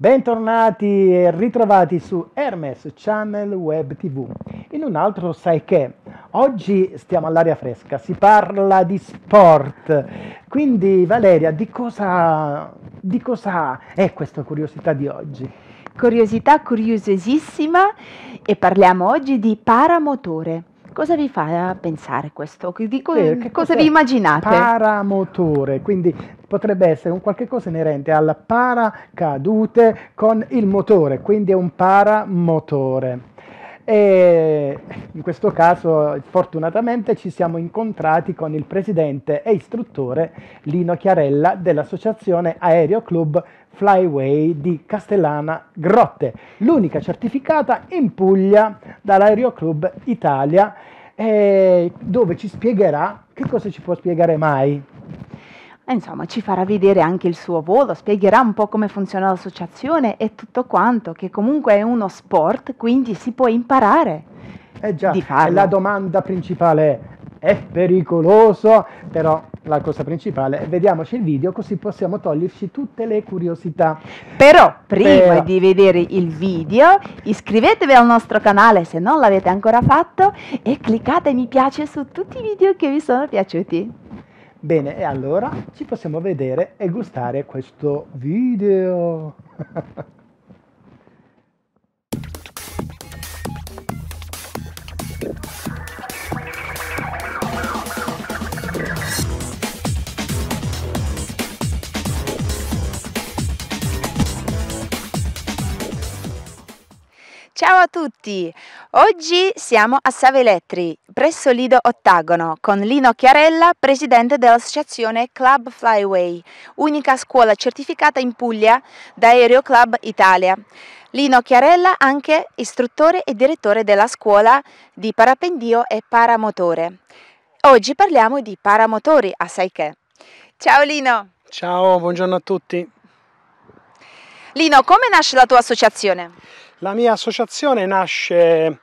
Bentornati e ritrovati su Hermes Channel Web TV. In un altro sai che oggi stiamo all'aria fresca, si parla di sport. Quindi Valeria, di cosa, di cosa è questa curiosità di oggi? Curiosità curiosissima e parliamo oggi di paramotore. Cosa vi fa pensare questo? Dico, eh, che cosa vi immaginate? Paramotore, quindi potrebbe essere un qualche cosa inerente al paracadute con il motore, quindi è un paramotore e in questo caso fortunatamente ci siamo incontrati con il presidente e istruttore Lino Chiarella dell'associazione Aereo Club Flyway di Castellana Grotte, l'unica certificata in Puglia dall'Aereo Club Italia, eh, dove ci spiegherà che cosa ci può spiegare mai e insomma, ci farà vedere anche il suo volo, spiegherà un po' come funziona l'associazione e tutto quanto, che comunque è uno sport, quindi si può imparare. Eh già, di farlo. la domanda principale è, è pericoloso, però la cosa principale è vediamoci il video così possiamo toglierci tutte le curiosità. Però prima però... di vedere il video iscrivetevi al nostro canale se non l'avete ancora fatto e cliccate mi piace su tutti i video che vi sono piaciuti. Bene, e allora ci possiamo vedere e gustare questo video. Ciao a tutti! Oggi siamo a Savelletri, presso Lido Ottagono, con Lino Chiarella, presidente dell'associazione Club Flyway, unica scuola certificata in Puglia da Aereo Club Italia. Lino Chiarella, anche istruttore e direttore della scuola di parapendio e paramotore. Oggi parliamo di paramotori, assai che. Ciao Lino! Ciao, buongiorno a tutti! Lino, come nasce la tua associazione? La mia associazione nasce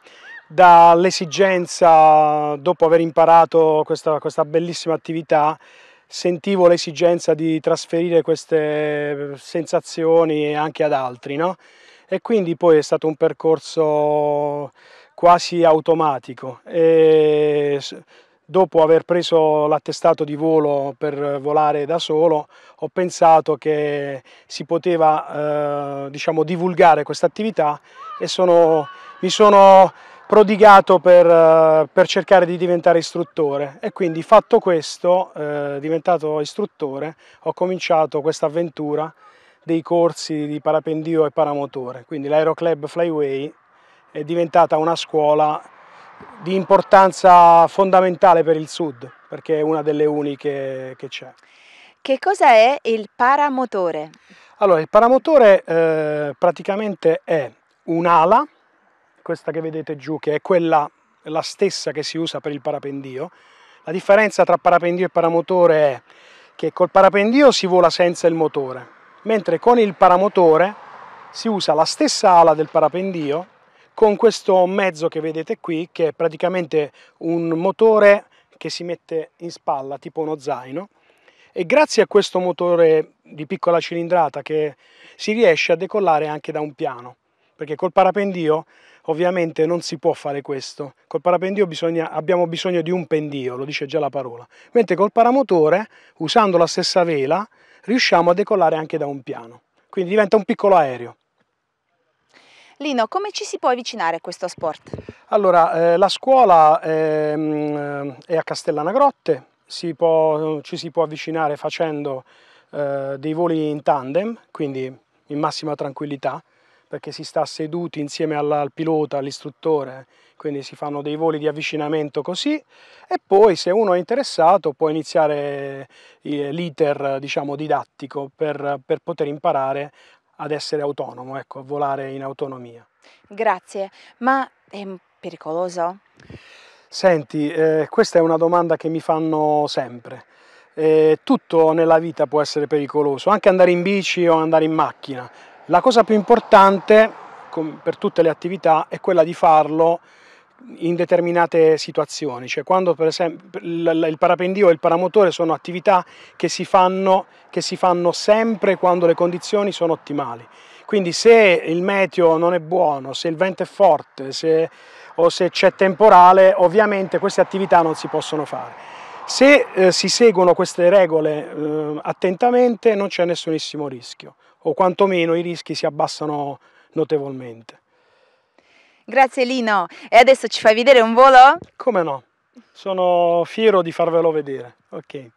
dall'esigenza, dopo aver imparato questa, questa bellissima attività, sentivo l'esigenza di trasferire queste sensazioni anche ad altri, no? E quindi poi è stato un percorso quasi automatico. E Dopo aver preso l'attestato di volo per volare da solo, ho pensato che si poteva eh, diciamo, divulgare questa attività e sono, mi sono prodigato per, eh, per, cercare di diventare istruttore e quindi fatto questo, eh, diventato istruttore, ho cominciato questa avventura dei corsi di parapendio e paramotore, quindi l'Aeroclub Flyway è diventata una scuola di importanza fondamentale per il sud, perché è una delle uniche che c'è. Che cosa è il paramotore? Allora, il paramotore eh, praticamente è un'ala, questa che vedete giù, che è quella la stessa che si usa per il parapendio. La differenza tra parapendio e paramotore è che col parapendio si vola senza il motore, mentre con il paramotore si usa la stessa ala del parapendio con questo mezzo che vedete qui che è praticamente un motore che si mette in spalla tipo uno zaino e grazie a questo motore di piccola cilindrata che si riesce a decollare anche da un piano perché col parapendio ovviamente non si può fare questo col parapendio bisogna, abbiamo bisogno di un pendio lo dice già la parola mentre col paramotore usando la stessa vela riusciamo a decollare anche da un piano quindi diventa un piccolo aereo Lino, come ci si può avvicinare a questo sport? Allora, eh, la scuola è, ehm, eh, è a Castellana Grotte, si può, ci si può avvicinare facendo eh, dei voli in tandem, quindi in massima tranquillità, perché si sta seduti insieme alla, al pilota, all'istruttore, quindi si fanno dei voli di avvicinamento così e poi se uno è interessato può iniziare eh, l'iter diciamo, didattico per, per, poter imparare ad essere autonomo, ecco, a volare in autonomia. Grazie, ma è pericoloso? Senti, eh, questa è una domanda che mi fanno sempre. Eh, tutto nella vita può essere pericoloso, anche andare in bici o andare in macchina. La cosa più importante per tutte le attività è quella di farlo in determinate situazioni, cioè quando per esempio il parapendio e il paramotore sono attività che si fanno, che si fanno sempre quando le condizioni sono ottimali. Quindi se il meteo non è buono, se il vento è forte se, o se c'è temporale, ovviamente queste attività non si possono fare. Se eh, si seguono queste regole eh, attentamente non c'è nessunissimo rischio o quantomeno i rischi si abbassano notevolmente. Grazie Lino. E adesso ci fai vedere un volo? Come no? Sono fiero di farvelo vedere. Ok.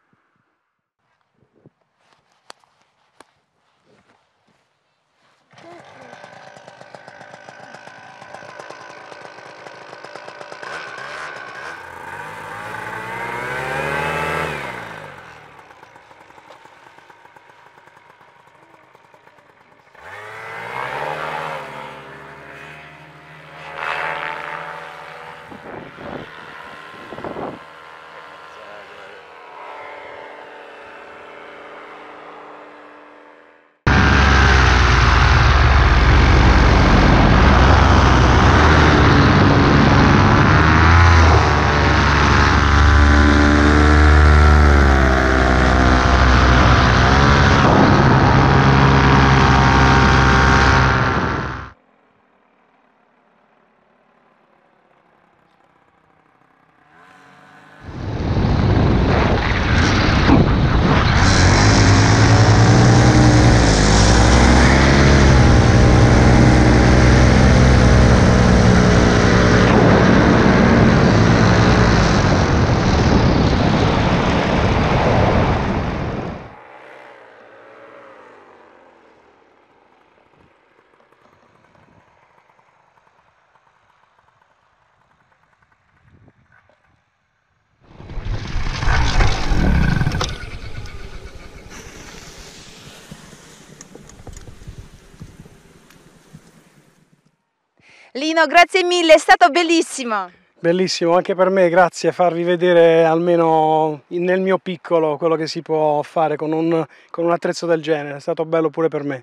Lino, grazie mille, è stato bellissimo. Bellissimo anche per me, grazie, farvi vedere almeno nel mio piccolo quello che si può fare con un, con un attrezzo del genere, è stato bello pure per me.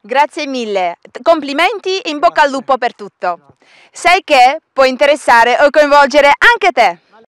Grazie mille, complimenti e in bocca al lupo per tutto. Sai che può interessare o coinvolgere anche te.